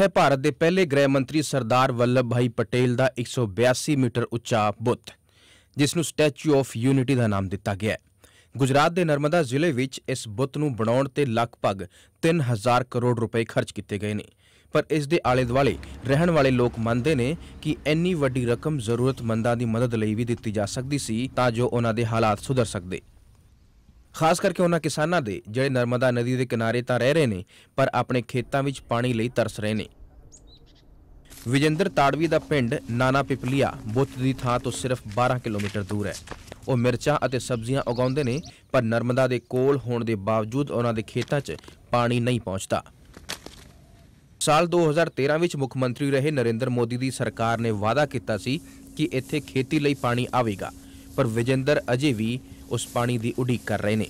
ਹੈ ਭਾਰਤ ਦੇ ਪਹਿਲੇ ਗ੍ਰਹਿ ਮੰਤਰੀ ਸਰਦਾਰ ਵੱਲਭ ਭਾਈ ਪਟੇਲ ਦਾ 182 ਮੀਟਰ ਉੱਚਾ ਬੁੱਤ ਜਿਸ ਨੂੰ ਸਟੈਚੂ ਆਫ ਯੂਨਿਟੀ ਦਾ ਨਾਮ ਦਿੱਤਾ ਗਿਆ ਹੈ ਗੁਜਰਾਤ ਦੇ ਨਰਮਦਾ ਜ਼ਿਲ੍ਹੇ ਵਿੱਚ ਇਸ ਬੁੱਤ ਨੂੰ ਬਣਾਉਣ ਤੇ ਲਗਭਗ 3000 ਕਰੋੜ ਰੁਪਏ ਖਰਚ ਕੀਤੇ ਗਏ ਨੇ ਪਰ ਇਸ ਦੇ ਆਲੇ ਦੁਆਲੇ ਰਹਿਣ ਵਾਲੇ ਲੋਕ ਮੰਨਦੇ ਨੇ ਕਿ ਇੰਨੀ ਵੱਡੀ ਰਕਮ ਜ਼ਰੂਰਤਮੰਦਾਂ ਦੀ ਮਦਦ ਲਈ ਵੀ ਦਿੱਤੀ ਜਾ ਸਕਦੀ ਸੀ ਤਾਂ ਜੋ ਉਹਨਾਂ ਦੇ ਹਾਲਾਤ ਸੁਧਰ ਸਕਦੇ ਖਾਸ ਕਰਕੇ ਉਹਨਾਂ ਕਿਸਾਨਾਂ ਦੇ ਜਿਹੜੇ ਨਰਮਦਾ ਨਦੀ ਦੇ ਕਿਨਾਰੇ ਤਾਂ ਰਹਿ ਰਹੇ ਨੇ ਪਰ ਆਪਣੇ ਖੇਤਾਂ ਵਿੱਚ ਪਾਣੀ ਲਈ ਤਰਸ ਰਹੇ ਨੇ ਵਿਜੇਂਦਰ ਤਾੜਵੀ ਦਾ ਪਿੰਡ ਨਾਨਾ ਪਿਪਲੀਆ ਬੁੱਤ ਦੀ ਥਾਂ ਤੋਂ ਸਿਰਫ 12 ਕਿਲੋਮੀਟਰ ਦੂਰ ਹੈ ਉਹ ਮਿਰਚਾਂ ਅਤੇ ਸਬਜ਼ੀਆਂ ਉਗਾਉਂਦੇ ਨੇ ਪਰ ਨਰਮਦਾ ਦੇ ਕੋਲ ਹੋਣ ਦੇ ਬਾਵਜੂਦ ਉਹਨਾਂ ਦੇ ਖੇਤਾਂ 'ਚ ਪਾਣੀ ਨਹੀਂ ਪਹੁੰਚਦਾ ਸਾਲ 2013 ਵਿੱਚ ਮੁੱਖ ਮੰਤਰੀ ਰਹੇ ਨਰਿੰਦਰ ਮੋਦੀ ਦੀ ਸਰਕਾਰ ਨੇ ਵਾਅਦਾ ਕੀਤਾ ਸੀ ਕਿ ਇੱਥੇ ਖੇਤੀ ਲਈ ਪਾਣੀ ਆਵੇਗਾ ਪਰ ਵਿਜੇਂਦਰ ਅਜੇ ਵੀ ਉਸ ਪਾਣੀ ਦੀ ਉਡੀਕ ਕਰ ਰਹੇ ਨੇ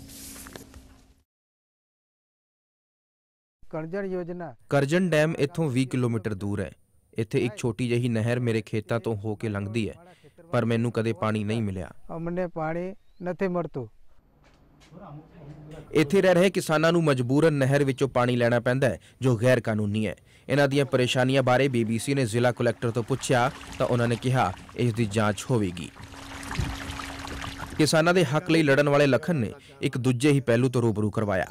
ਕਰਜਣ ਯੋਜਨਾ ਕਰਜਣ ਡੈਮ ਇੱਥੋਂ 20 ਕਿਲੋਮੀਟਰ ਦੂਰ ਹੈ ਇੱਥੇ ਇੱਕ ਛੋਟੀ ਜਹੀ ਨਹਿਰ ਮੇਰੇ ਖੇਤਾਂ ਤੋਂ ਹੋ ਕੇ ਲੰਘਦੀ ਹੈ ਪਰ ਮੈਨੂੰ ਕਦੇ ਪਾਣੀ ਨਹੀਂ ਮਿਲਿਆ ਅਮਨੇ ਪਾਣੀ ਨਥੇ ਮਰਤੋ ਇੱਥੇ ਰਹਿ ਰਹੇ ਕਿਸਾਨਾਂ ਨੂੰ ਮਜਬੂਰਨ ਨਹਿਰ ਵਿੱਚੋਂ ਪਾਣੀ ਲੈਣਾ ਪੈਂਦਾ ਹੈ ਜੋ ਗੈਰ ਕਾਨੂੰਨੀ ਹੈ ਇਹਨਾਂ ਦੀਆਂ ਪਰੇਸ਼ਾਨੀਆਂ ਬਾਰੇ ਬੀਬੀਸੀ ਨੇ ਜ਼ਿਲ੍ਹਾ ਕਲੈਕਟਰ ਤੋਂ ਪੁੱਛਿਆ ਤਾਂ ਉਹਨਾਂ ਨੇ ਕਿਹਾ ਇਸ ਦੀ ਜਾਂਚ ਹੋਵੇਗੀ ਕਿਸਾਨਾਂ ਦੇ ਹੱਕ ਲਈ ਲੜਨ ਵਾਲੇ ਲਖਨ ਨੇ ਇੱਕ ਦੂਜੇ ਹੀ ਪਹਿਲੂ ਤੋਂ ਰੂਬਰੂ ਕਰਵਾਇਆ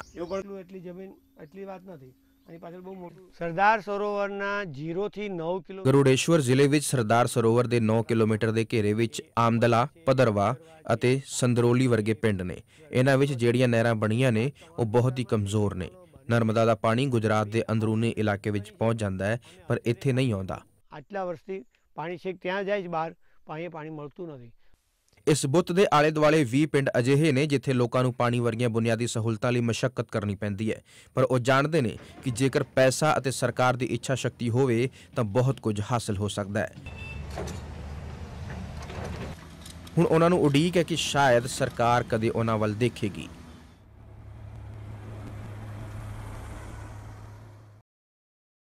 ਸਰਦਾਰ ਸਰੋਵਰ ਨਾ 0 થી 9 ਕਿਲੋ ਗਰੂੜੇਸ਼ਵਰ ਜ਼ਿਲ੍ਹੇ ਵਿੱਚ ਸਰਦਾਰ ਸਰੋਵਰ ਦੇ 9 ਕਿਲੋਮੀਟਰ ਦੇ ਘੇਰੇ ਵਿੱਚ ਆਮਦਲਾ ਪਦਰਵਾ ਅਤੇ ਸੰਦਰੋਲੀ ਵਰਗੇ ਪਿੰਡ ਨੇ ਇਹਨਾਂ ਵਿੱਚ ਜਿਹੜੀਆਂ ਨਹਿਰਾਂ ਬਣੀਆਂ ਨੇ ਉਹ ਬਹੁਤ ਹੀ ਕਮਜ਼ੋਰ ਨੇ ਨਰਮਦਾ ਦਾ ਪਾਣੀ ਗੁਜਰਾਤ ਦੇ ਅੰਦਰੂਨੀ ਇਲਾਕੇ ਵਿੱਚ ਪਹੁੰਚ ਜਾਂਦਾ ਹੈ ਪਰ ਇੱਥੇ ਨਹੀਂ ਆਉਂਦਾ ਅਟਲਾ ਵਰਸਤੀ ਪਾਣੀ ਛੇਕ ਤਿਆਂ ਜਾਇਜ ਬਾਹਰ ਪਾਣੀ ਪਾਣੀ ਮਿਲਤੂ ਨਹੀਂ ਇਸ ਬੁੱਤ ਦੇ ਆਲੇ ਦੁਆਲੇ 20 ਪਿੰਡ ਅਜਿਹੇ ਨੇ ਜਿੱਥੇ ਲੋਕਾਂ ਨੂੰ ਪਾਣੀ ਵਰਗੀਆਂ ਬੁਨਿਆਦੀ ਸਹੂਲਤਾਂ ਲਈ ਮਸ਼ੱਕਤ ਕਰਨੀ ਪੈਂਦੀ ਹੈ ਪਰ ਉਹ ਜਾਣਦੇ ਨੇ ਕਿ ਜੇਕਰ ਪੈਸਾ ਅਤੇ ਸਰਕਾਰ ਦੀ ਇੱਛਾ ਸ਼ਕਤੀ ਹੋਵੇ ਤਾਂ ਬਹੁਤ ਕੁਝ ਹਾਸਲ ਹੋ ਸਕਦਾ ਹੈ ਹੁਣ ਉਹਨਾਂ ਨੂੰ ਉਡੀਕ ਹੈ ਕਿ ਸ਼ਾਇਦ ਸਰਕਾਰ ਕਦੇ ਉਹਨਾਂ ਵੱਲ ਦੇਖੇਗੀ